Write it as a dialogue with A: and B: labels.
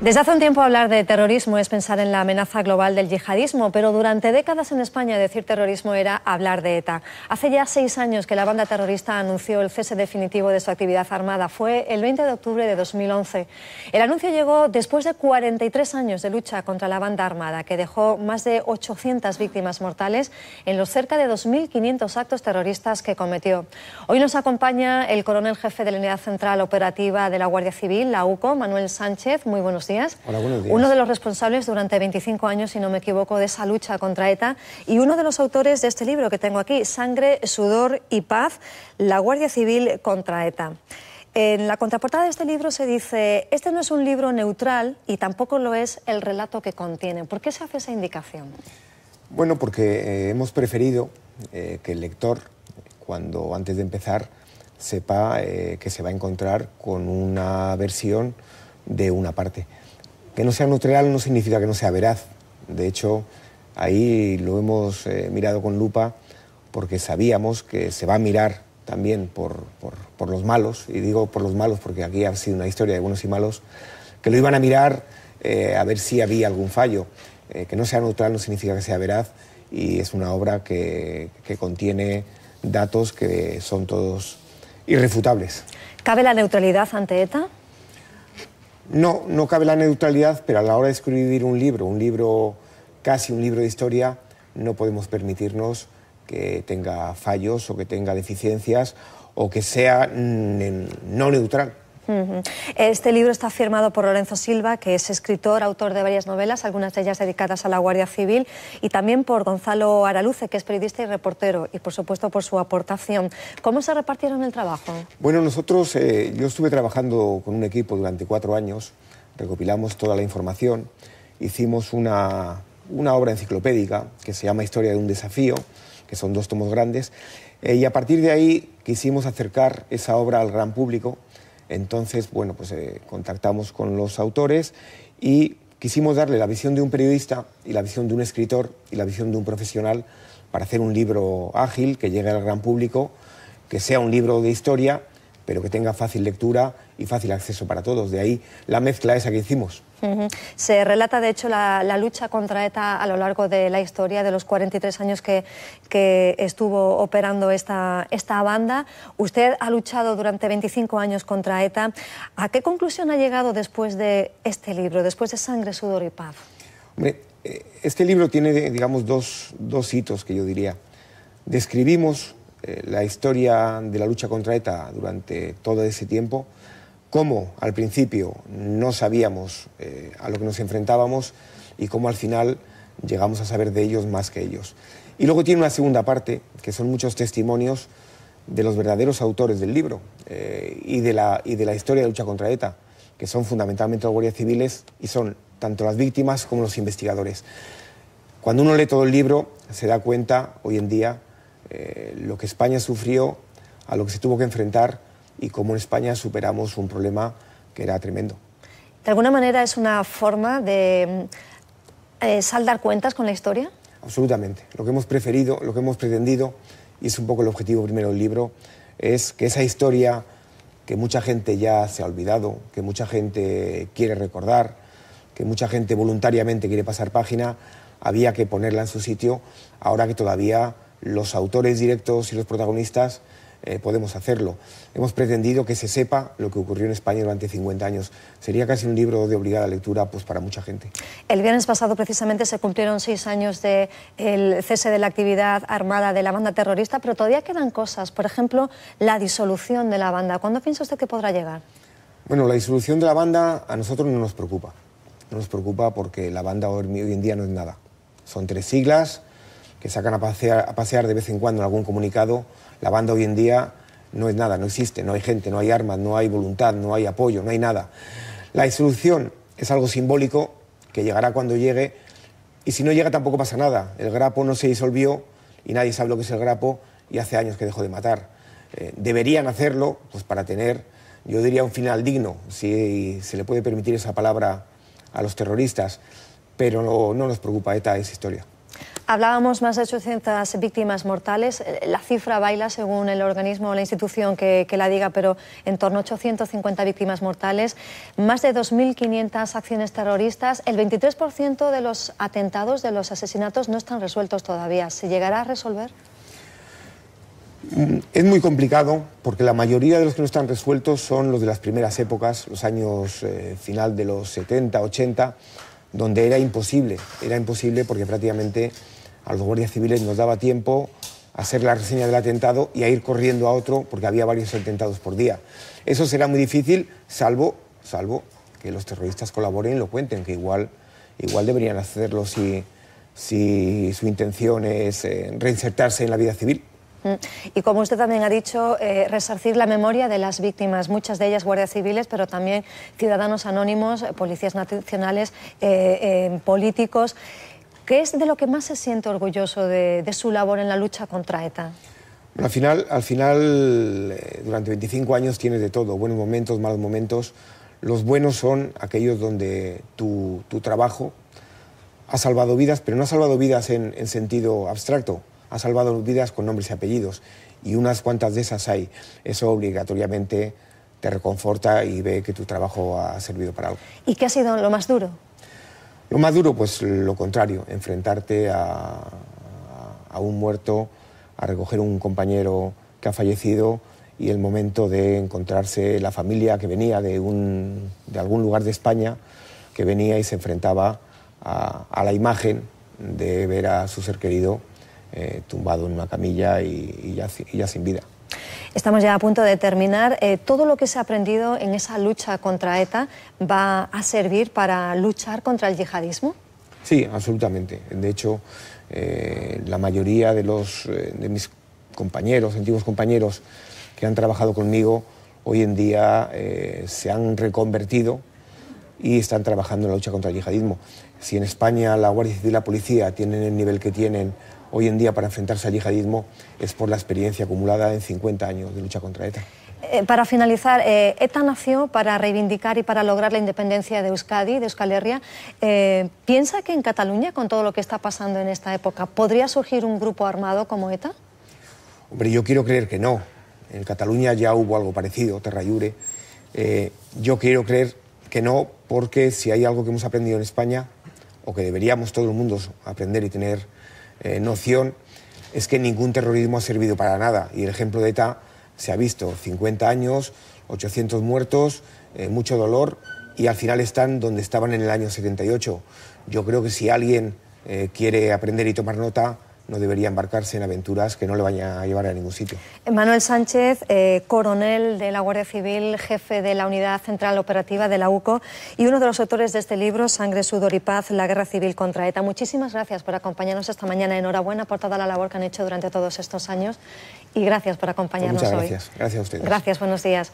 A: Desde hace un tiempo hablar de terrorismo es pensar en la amenaza global del yihadismo, pero durante décadas en España decir terrorismo era hablar de ETA. Hace ya seis años que la banda terrorista anunció el cese definitivo de su actividad armada. Fue el 20 de octubre de 2011. El anuncio llegó después de 43 años de lucha contra la banda armada, que dejó más de 800 víctimas mortales en los cerca de 2.500 actos terroristas que cometió. Hoy nos acompaña el coronel jefe de la Unidad Central Operativa de la Guardia Civil, la UCO, Manuel Sánchez. Muy buenos
B: Hola, buenos días. Uno de
A: los responsables durante 25 años, si no me equivoco, de esa lucha contra ETA y uno de los autores de este libro que tengo aquí, Sangre, Sudor y Paz, la Guardia Civil contra ETA. En la contraportada de este libro se dice, este no es un libro neutral y tampoco lo es el relato que contiene. ¿Por qué se hace esa indicación?
B: Bueno, porque eh, hemos preferido eh, que el lector, cuando antes de empezar, sepa eh, que se va a encontrar con una versión de una parte. Que no sea neutral no significa que no sea veraz. De hecho, ahí lo hemos eh, mirado con lupa porque sabíamos que se va a mirar también por, por, los malos, y digo por los malos porque aquí ha sido una historia de buenos y malos, que lo iban a mirar eh, a ver si había algún fallo. Eh, que no sea neutral no significa que sea veraz y es una obra que, que contiene datos que son todos irrefutables.
A: ¿Cabe la neutralidad ante ETA?
B: No, no cabe la neutralidad, pero a la hora de escribir un libro, un libro casi un libro de historia, no podemos permitirnos que tenga fallos o que tenga deficiencias o que sea mm, no neutral.
A: Este libro está firmado por Lorenzo Silva, que es escritor, autor de varias novelas, algunas de ellas dedicadas a la Guardia Civil, y también por Gonzalo Araluce, que es periodista y reportero, y por supuesto por su aportación. ¿Cómo se repartieron el trabajo?
B: Bueno, nosotros, eh, yo estuve trabajando con un equipo durante cuatro años, recopilamos toda la información, hicimos una, obra enciclopédica que se llama Historia de un desafío, que son dos tomos grandes, eh, y a partir de ahí quisimos acercar esa obra al gran público entonces, bueno, pues eh, contactamos con los autores y quisimos darle la visión de un periodista y la visión de un escritor y la visión de un profesional para hacer un libro ágil que llegue al gran público, que sea un libro de historia, pero que tenga fácil lectura y fácil acceso para todos. De ahí la mezcla esa que hicimos.
A: Se relata, de hecho, la, lucha contra ETA a lo largo de la historia de los 43 años que, estuvo operando esta, banda. Usted ha luchado durante 25 años contra ETA. ¿A qué conclusión ha llegado después de este libro, después de Sangre, Sudor y Paz?
B: Eh, este libro tiene, digamos, dos, dos hitos que yo diría. Describimos eh, la historia de la lucha contra ETA durante todo ese tiempo cómo al principio no sabíamos eh, a lo que nos enfrentábamos y cómo al final llegamos a saber de ellos más que ellos. Y luego tiene una segunda parte, que son muchos testimonios de los verdaderos autores del libro eh, y, de la, historia de lucha contra ETA, que son fundamentalmente los guardias civiles y son tanto las víctimas como los investigadores. Cuando uno lee todo el libro, se da cuenta hoy en día eh, lo que España sufrió, a lo que se tuvo que enfrentar y cómo en España superamos un problema que era tremendo.
A: ¿De alguna manera es una forma de eh, saldar cuentas con la historia?
B: Absolutamente. Lo que hemos preferido, lo que hemos pretendido, y es un poco el objetivo primero del libro, es que esa historia que mucha gente ya se ha olvidado, que mucha gente quiere recordar, que mucha gente voluntariamente quiere pasar página, había que ponerla en su sitio, ahora que todavía los autores directos y los protagonistas eh, podemos hacerlo. Hemos pretendido que se sepa lo que ocurrió en España durante 50 años. Sería casi un libro de obligada lectura pues, para mucha gente.
A: El viernes pasado precisamente se cumplieron seis años del cese de la actividad armada de la banda terrorista, pero todavía quedan cosas. Por ejemplo, la disolución de la banda. ¿Cuándo piensa usted que podrá llegar?
B: Bueno, la disolución de la banda a nosotros no nos preocupa. No nos preocupa porque la banda hoy en día no es nada. Son tres siglas, que sacan a pasear, a pasear de vez en cuando en algún comunicado, la banda hoy en día no es nada, no existe, no hay gente, no hay armas, no hay voluntad, no hay apoyo, no hay nada. La disolución es algo simbólico que llegará cuando llegue y si no llega tampoco pasa nada. El grapo no se disolvió y nadie sabe lo que es el grapo y hace años que dejó de matar. Eh, deberían hacerlo pues para tener, yo diría, un final digno, si se le puede permitir esa palabra a los terroristas, pero no, nos preocupa ETA esa historia.
A: Hablábamos más de 800 víctimas mortales. La cifra baila según el organismo o la institución que, la diga, pero en torno a 850 víctimas mortales, más de 2.500 acciones terroristas. El 23% de los atentados, de los asesinatos, no están resueltos todavía. ¿Se llegará a resolver?
B: Mm, es muy complicado porque la mayoría de los que no están resueltos son los de las primeras épocas, los años eh, final de los 70, 80, donde era imposible, era imposible porque prácticamente a los guardias civiles nos daba tiempo a hacer la reseña del atentado y a ir corriendo a otro porque había varios atentados por día. Eso será muy difícil, salvo, salvo que los terroristas colaboren y lo cuenten, que igual, igual deberían hacerlo si, si su intención es eh, reinsertarse en la vida civil.
A: Mm. Y como usted también ha dicho, eh, resarcir la memoria de las víctimas, muchas de ellas guardias civiles, pero también ciudadanos anónimos, policías nacionales, eh, políticos. ¿Qué es de lo que más se siente orgulloso de, su labor en la lucha contra ETA?
B: al final, al final, eh, durante 25 años tienes de todo, buenos momentos, malos momentos. Los buenos son aquellos donde tu, trabajo ha salvado vidas, pero no ha salvado vidas en, en sentido abstracto, ha salvado vidas con nombres y apellidos. Y unas cuantas de esas hay. Eso obligatoriamente te reconforta y ve que tu trabajo ha servido para algo.
A: ¿Y qué ha sido lo más duro?
B: Lo más duro, pues lo contrario, enfrentarte a, un muerto, a recoger un compañero que ha fallecido y el momento de encontrarse la familia que venía de, algún lugar de España, que venía y se enfrentaba a, la imagen de ver a su ser querido eh, tumbado en una camilla y ya sin vida.
A: Estamos ya a punto de terminar. Eh, todo lo que se ha aprendido en esa lucha contra ETA va a servir para luchar contra el yihadismo.
B: Sí, absolutamente. De hecho, eh, la mayoría de los eh, de mis compañeros, antiguos compañeros que han trabajado conmigo, hoy en día se han reconvertido y están trabajando en la lucha contra el yihadismo. Si en España la Guardia Civil y la policía tienen el nivel que tienen hoy en día para enfrentarse al yihadismo es por la experiencia acumulada en 50 años de lucha contra ETA.
A: Eh, para finalizar, ETA eh, e nació para reivindicar y para lograr la independencia de Euskadi, de Euskal Herria. Eh, ¿Piensa que en Cataluña, con todo lo que está pasando en esta época, podría surgir un grupo armado como ETA?
B: Hombre, yo quiero creer que no. En Cataluña ya hubo algo parecido, Terrayure. yo quiero creer que no, porque si hay algo que hemos aprendido en España, o que deberíamos todo el mundo aprender y tener eh, noción es que ningún terrorismo ha servido para nada. Y el ejemplo de ETA se ha visto, 50 años, 800 muertos, eh, mucho dolor, y al final están donde estaban en el año 78. Yo creo que si alguien eh, quiere aprender y tomar nota, no debería embarcarse en aventuras que no le vayan a llevar a ningún sitio.
A: Manuel Sánchez, eh, coronel de la Guardia Civil, jefe de la Unidad Central Operativa de la UCO y uno de los autores de este libro, Sangre, Sudor y Paz, la Guerra Civil contra ETA. Muchísimas gracias por acompañarnos esta mañana. Enhorabuena por toda la labor que han hecho durante todos estos años y gracias por acompañarnos pues hoy. muchas gracias. Gracias, gracias a ustedes. Gracias, buenos días.